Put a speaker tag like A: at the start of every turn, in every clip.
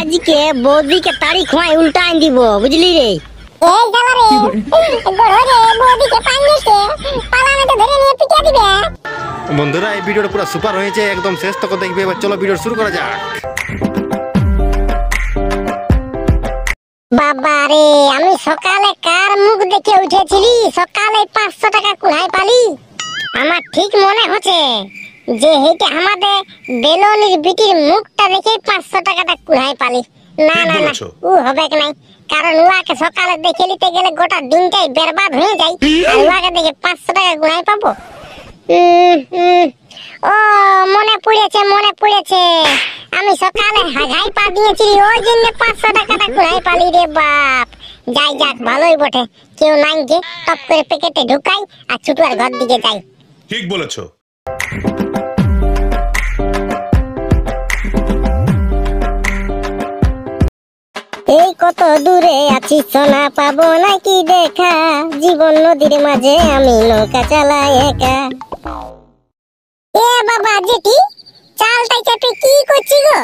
A: আজকে বৌদিকে তাড়ি খোঁয়ায় উল্টা আন দিব বুঝলি রে এই গালা বন্ধুরা এই ভিডিওটা পুরো সুপার হয়েছে একদম শেষ তক দেখবে এবার চলো ভিডিও শুরু করা যাক বাবা রে আমি সকালে কার মুখ দেখে উঠেছিলি সকালে পাঁচশো টাকা কোথায় পালি আমার ঠিক মনে হচ্ছে যে হেটে আমাদের বেলনির বিটির মুখটা দেখে পাঁচশো টাকাটা কুড়াই পালি না না না ও হবে কি নাই কারণ উহাকে সকালে দেখে নিতে গেলে গোটা দিনটাই বেরবাদ হয়ে যায় আর উহাকে দেখে পাঁচশো টাকা গুণাই পাবো ও মনে পড়েছে মনে পড়েছে আমি সকালে হাগাই পা দিয়েছি ওই জন্য পাঁচশো টাকাটা কুড়াই পালি রে বাপ যাই যাক ভালোই বটে কেউ নাই যে টপ করে প্যাকেটে ঢুকাই আর ছুটুয়ার ঘর দিকে যাই ঠিক বলেছো কত দূরে আছি সোনা পাবো নাকি দেখা জীবন নদীর মাঝে আমি নৌকা চালাই একা এ বাবা জেটি চালটাই চাপে কি করছি গো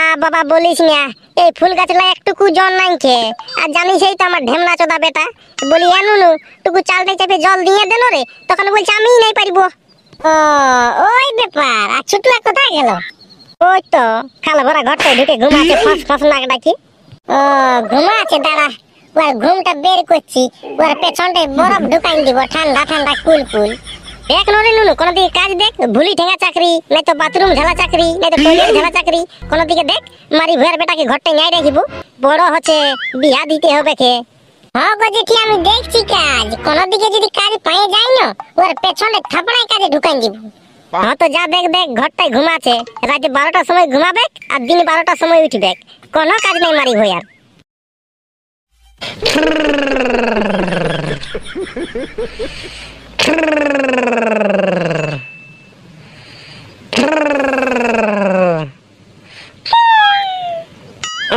A: আ বাবা বলিস না এই ফুল গাছলা একটুকু জল নাই খেয়ে আর জানিসই তো আমার ঢেমনা চোদা বেটা বলি এনুনু টুকু চালটাই চাপে জল দিয়ে দেন রে তখন বলছে আমিই নাই পারিব ও ওই ব্যাপার আর ছুটলা কোথায় গেল ওই তো খালা ভরা ঘরটায় ঢুকে ঘুমাতে ফাঁস ফাঁস নাক ডাকি ও ঘুমা আছে দাঁড়া ওর ঘুমটা বের করছি ওর পেছনটায় বরফ ঢুকাই দিব ঠান্ডা ঠান্ডা কুল কুল দেখ নরে নুনু কোনো দিকে কাজ দেখ ভুলি ঠেঙা চাকরি নাই তো বাথরুম ঝালা চাকরি নাই তো টয়লেট ঝালা চাকরি কোনো দিকে দেখ মারি ভুয়ার বেটাকে ঘরটা নাই রাখিব বড় হচ্ছে বিয়া দিতে হবে খে হ্যাঁ গো জেঠি আমি দেখছি কাজ কোন দিকে যদি কাজ পায়ে যাই না ওর পেছনে থাপড়ায় কাজে ঢুকাই দিব হ্যাঁ তো যা দেখ দেখ ঘরটায় ঘুমাছে রাতে বারোটার সময় ঘুমাবে আর দিন বারোটার সময় উঠবে কোনো কাজ নেই মারি ভইয়ার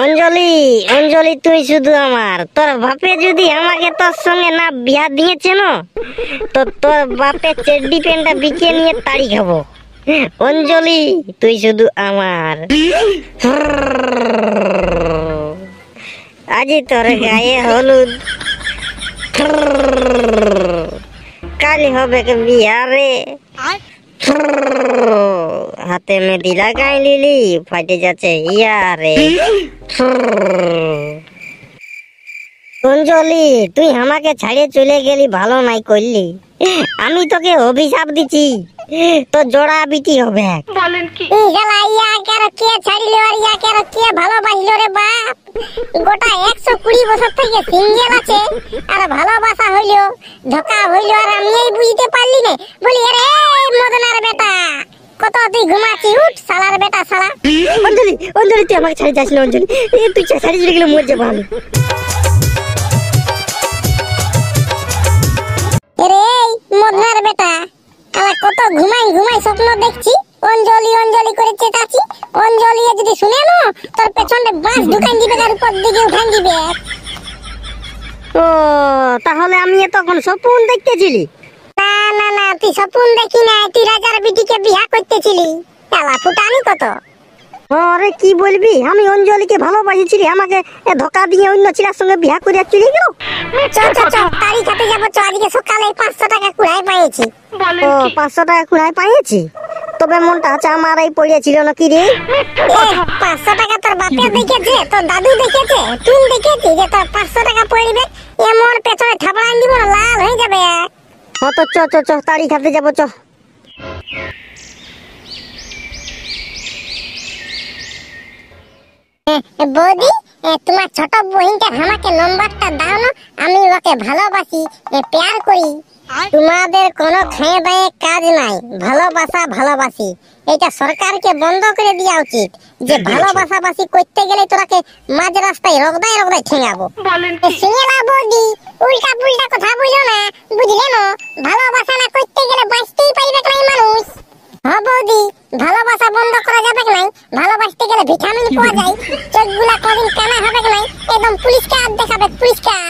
A: অঞ্জলি অঞ্জলি তুই শুধু আমার তোর বাপে যদি আমাকে তোর সঙ্গে না বিয়া দিয়েছে না তো তোর বাপে চেড্ডি পেনটা বিকে নিয়ে তাড়ি খাবো অঞ্জলি তুই শুধু আমার আজি তোর গায়ে হলুদ কালি হবে বিহারে হাতে দিলা লাগাই লিলি ফাটে যাচ্ছে ইয়ারে অঞ্জলি তুই আমাকে ছাড়িয়ে চলে গেলি ভালো নাই করলি আমি তোকে অভিশাপ দিছি তো জোড়া বিটি হবে বলেন কি গেলা ইয়া কেন কে ছাড়িল আর ইয়া কেন কে ভালো ভালোবাসিল রে বাপ গোটা 120 বছর থেকে সিঙ্গেল আছে আর ভালোবাসা হইলো ধোকা হইলো আর আমি এই বুঝতে পারলি না বলি আরে মদনার বেটা কত তুই ঘুমাচ্ছি উঠ সালার বেটা সালা অঞ্জলি অঞ্জলি তুই আমাকে ছাড়ি যাস না অঞ্জলি তুই ছাড়ি চলে গেলে মরে যাবো আমি রে মদনার বেটা শালা কত ঘুমাই ঘুমাই স্বপ্ন দেখছি অঞ্জলি অঞ্জলি করে চেতাছি অঞ্জলি যদি শুনে না তোর পেছনে বাস ঢুকান দিবে আর উপর দিকে উঠান দিবে ও তাহলে আমি তখন স্বপ্ন দেখতেছিলি না না না তুই স্বপ্ন দেখি না তুই রাজার বিটিকে বিয়া করতেছিলি শালা ফুটানি কত ওরে কি বলবি আমি অঞ্জলিকে ভালোবাসিছি আমাকে এ ধোকা দিয়ে অন্য ছেলের সঙ্গে বিয়া করে চলে গেল চল চল চল তারি খেতে যাবো চল আজকে সকালে পাঁচশো টাকা কুড়াই পাইছি ও পাঁচশো টাকা কুড়াই পাইছি তবে মনটা আছে আমার এই পড়িয়েছিল না কি রে পাঁচশো টাকা তোর বাপে দেখেছে তোর দাদু দেখেছে তুই দেখেছি যে তোর পাঁচশো টাকা পড়বে এমন পেছনে থাপড়ান দিব লাল হয়ে যাবে হ্যাঁ তো চ চ চ তারি খাতে যাবো চ বৌদি তোমার ছোট বহিনটার আমাকে নম্বরটা দাও না আমি ওকে ভালোবাসি প্যার করি তোমাদের কোনো খেয়ে বায়ে কাজ নাই ভালোবাসা ভালোবাসি এটা সরকারকে বন্ধ করে দেওয়া উচিত যে ভালোবাসা বাসি করতে গেলে তোরাকে মাঝ রাস্তায় রগদায় রগদায় ঠেঙাবো সিনেমা বৌদি উল্টা পুল্টা কথা বলো না বুঝলে ভালোবাসা না করতে গেলে বাঁচতেই পারবে না মানুষ হ্যাঁ বৌদি ভালোবাসা বন্ধ করা যাবে নাই ভালোবাসতে গেলে ভিটামিন পাওয়া যায় চোখগুলা কদিন কানা হবে নাই একদম পরিষ্কার দেখাবে পরিষ্কার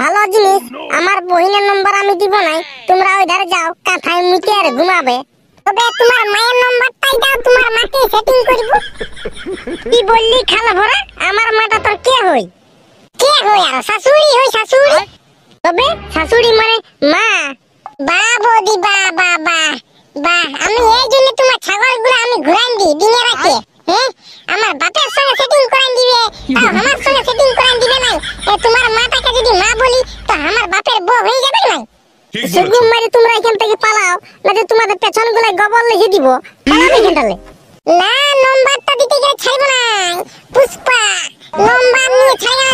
A: ভালো জিনিস আমার বহিনের নম্বর আমি দিব নাই তোমরা ওই ধারে যাও কাঁথায় মুটি আর ঘুমাবে তবে তোমার মায়ের নম্বরটাই দাও তোমার মাকে সেটিং করব কি বললি খালা ভরা আমার মাটা তোর কে হই কে হই আর শাশুড়ি হই শাশুড়ি তবে শাশুড়ি মানে মা বাবা বৌদি বা বা বা বাহ আমি এই জন্য তোমার ছাগলগুলো আমি ঘুরান দিই দিনে রাখি হ্যাঁ আমার বাপের সঙ্গে সেটিং করান দিবে তাও আমার সঙ্গে সেটিং করান দিবে নাই তোমার মাটাকে যদি মা বলি তো আমার বাপের বউ হয়ে যাবে নাই সুগুম মারি তোমরা এখান থেকে পালাও নাকি তোমাদের পেছন গুলাই গোবর লিখে দিব পালাবে এখানটালে না নম্বরটা দিতে গেলে ছাড়ব না পুষ্পা নম্বর নিয়ে ছাড়া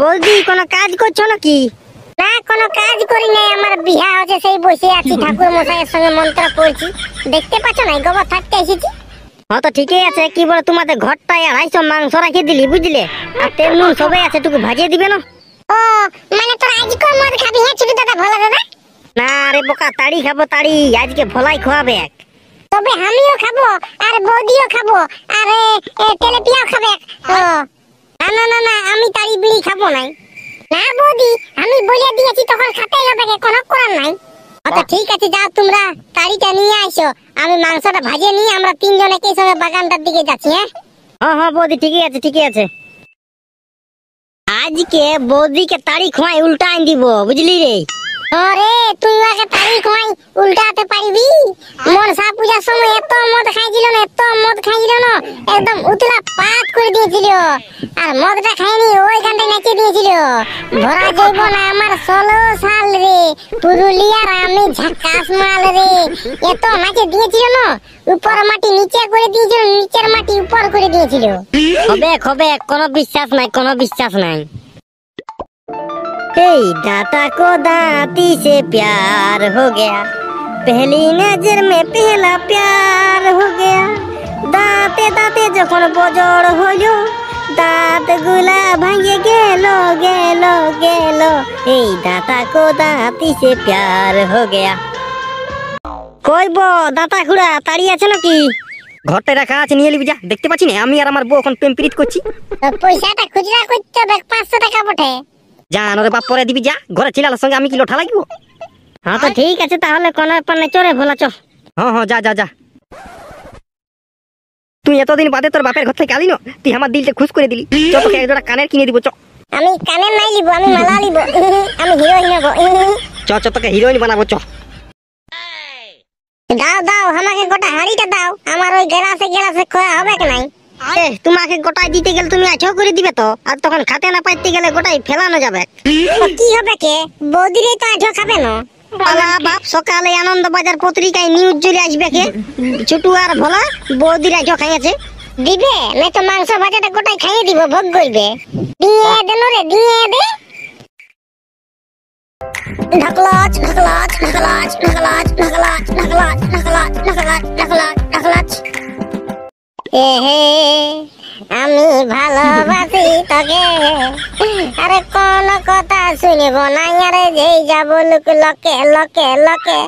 A: বলদি কোনো কাজ করছো নাকি না কোনো কাজ করি নাই আমার বিহা আছে সেই বসে আছি ঠাকুর মশাইয়ের সঙ্গে মন্ত্র পড়ছি দেখতে পাচ্ছ না গোবর থাকতে এসেছি হ্যাঁ তো ঠিকই আছে কি বলে তোমাদের ঘরটায় আড়াইশো মাংস রাখি দিলি বুঝলে আর তেল নুন সবাই আছে টুকু ভাজিয়ে দিবে না ও মানে তোর আজকে মদ খাবি হ্যাঁ ছোট দাদা ভালো দাদা না রে বোকা তাড়ি খাবো তাড়ি আজকে ভলাই খোয়াবে এক তবে আমিও খাবো আর বৌদিও খাবো আর তেলেপিয়াও খাবে না না না আমি তাড়ি বিড়ি খাবো নাই না বৌদি আমি বলে দিয়েছি তখন খাতেই হবে কোনো করার নাই আচ্ছা ঠিক আছে যাও তোমরা তাড়িটা নিয়ে আসো আমি মাংসটা ভাজে নিয়ে আমরা তিনজন একই সঙ্গে বাগানটার দিকে যাচ্ছি হ্যাঁ হ্যাঁ হ্যাঁ বৌদি ঠিকই আছে ঠিকই আছে আজকে বৌদিকে তাড়ি খোঁয়াই উল্টা আইন দিব বুঝলি রে আরে তুই আগে পারি কই উল্টাতে পারবি মন সা পূজার সময় এত মদ খাইছিল না এত মদ খাইছিল না একদম উতলা পাত করে দিয়েছিল আর মদটা খাইনি ওইখানটা নাচিয়ে দিয়েছিল ভরা যাইব না আমার ষোলো সাল রে পুরুলিয়ার আমি ঝাকাস মাল রে এত নাচে দিয়েছিল না উপর মাটি নিচে করে দিয়েছিল নিচের মাটি উপর করে দিয়েছিল হবে হবে কোনো বিশ্বাস নাই কোনো বিশ্বাস নাই এই দাতা কো দাঁতি সে প্যার হো গেয়া पहली নজর মে पहला প্যার হো গেয়া দাঁতে দাঁতে যখন বজর হইলো দাঁত গুলা ভাঙে গেল গেল গেল এই দাঁতা কো দাঁতি সে প্যার হো গেয়া কইব দাঁতা খুড়া তাড়িয়ে আছে নাকি ঘরটা রাখা আছে নিয়ে নিবি যা দেখতে পাচ্ছি না আমি আর আমার বউ এখন প্রেম করছি পয়সাটা খুচরা করতে দেখ পাঁচশো টাকা বটে যা নরে বাপ পরে দিবি যা ঘরে চিলালার সঙ্গে আমি কি লোঠা লাগিব হ্যাঁ তো ঠিক আছে তাহলে কোনো ব্যাপার নেই চরে ভোলা চ হ্যাঁ হ্যাঁ যা যা যা তুই এতদিন বাদে তোর বাপের ঘর থেকে আলিনো তুই আমার দিলটা খুশ করে দিলি চ তোকে এক কানের কিনে দিব চ আমি কানের নাই লিব আমি মালা লিব আমি হিরোইন হব চ চ তোকে হিরোইন বানাবো চ দাও দাও আমাকে গোটা হাড়িটা দাও আমার ওই গেলাসে গেলাসে খোয়া হবে কি নাই তোমাকে গোটায় দিতে গেলে তুমি আছো করে দিবে তো আর তখন খাতে না পাইতে গেলে গোটাই ফেলানো যাবে কি হবে কে বৌদিরে তো আছো খাবে না সকালে আনন্দ বাজার পত্রিকায় নিউজ চলে আসবে কে আর ভোলা দিবে না তো মাংস ভাজাটা গোটাই খাইয়ে দিব ভোগ করবে দিয়ে রে দিয়ে দে ঢাকলাচ ঢাকলাচ ঢাকলাচ ঢাকলাচ ঢাকলাচ ঢাকলাচ ঢাকলাচ ঢাকলাচ ঢাকলাচ হে আমি ভালোবাসি তোকে আরে কোন কথা শুনিব না আরে যেই যাব লোক লকে লকে লকে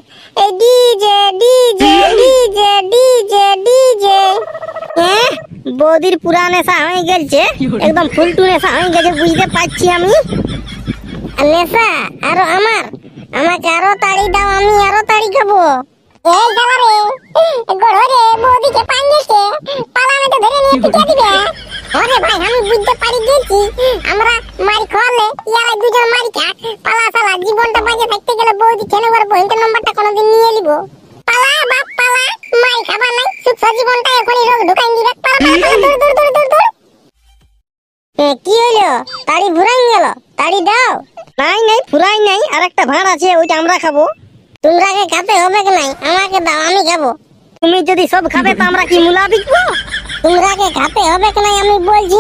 A: এই DJ DJ DJ DJ DJ হ্যাঁ, বৌদির পুরা নেশা হয়ে গেছে একদম ফুলটু নেশা হয়ে গেছে বুঝতে পারছি আমি নেশা আর আমার আমাকে আরো তাড়ি দাও আমি আরো তাড়ি খাবো বুঝতে পারি গেছি আমরা মারি খাওয়ালে ইয়ারা দুজন মারি খা পালা সালা জীবনটা বাজে থাকতে বৌদি কেন করে বহিনের নম্বরটা নিয়ে নিব পালা বাপ পালা খাবার নাই জীবনটা এখনই রোগ ঢুকাই কি হইলো তাড়ি ভুরাই গেল তাড়ি দাও নাই নাই ফুরাই নাই আর একটা ভাঁড় আছে ওইটা আমরা খাবো তোমরাকে খাতে হবে কি নাই আমাকে দাও আমি খাবো তুমি যদি সব খাবে তো আমরা কি মুলা বিকবো তোমরাকে খাতে হবে কি নাই আমি বলছি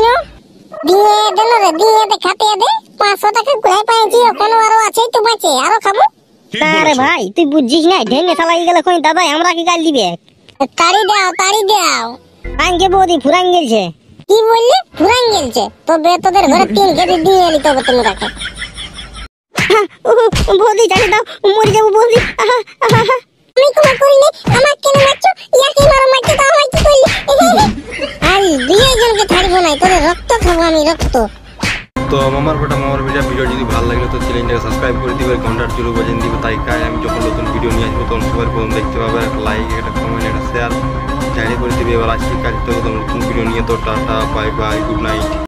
A: না দিয়ে দেন রে দিয়ে দে খাতে দে পাঁচশো টাকা কোথায় পাইছি ওখানে আরো আছে তো বাঁচে আরো খাবো আরে ভাই তুই বুঝছিস না ঢেঙ্গে চালাই গেলে কোন দাদাই আমরা কি গাল দিবে তাড়ি দাও তাড়ি দাও আঙ্গে বৌদি ফুরান গেলছে কি বললি ফুরান গেলছে তো তোদের ঘরে তিন কেজি দিয়ে এলি তবে তোমরাকে বৌদি জানে দাও মরে যাবো বৌদি আমি তোমার করিনি আমার কেন মারছো ইয়াকে মারো মারছো তাও হয় কি করলি আরে দুইজনকে ছাড়বো না তোরে রক্ত খাবো আমি রক্ত তো মামার বেটা মামার বেটা ভিডিও যদি ভালো লাগলো তো চ্যানেলটাকে সাবস্ক্রাইব করে দিবে ঘন্টার জুড়ে বাজিয়ে দিবে তাই কাজ আমি যখন নতুন ভিডিও নিয়ে আসবো তখন সবার প্রথম দেখতে পাবে একটা লাইক একটা কমেন্ট একটা শেয়ার জানিয়ে করে দিবে এবার আজকে কাজ তো নতুন ভিডিও নিয়ে তো tata bye bye good night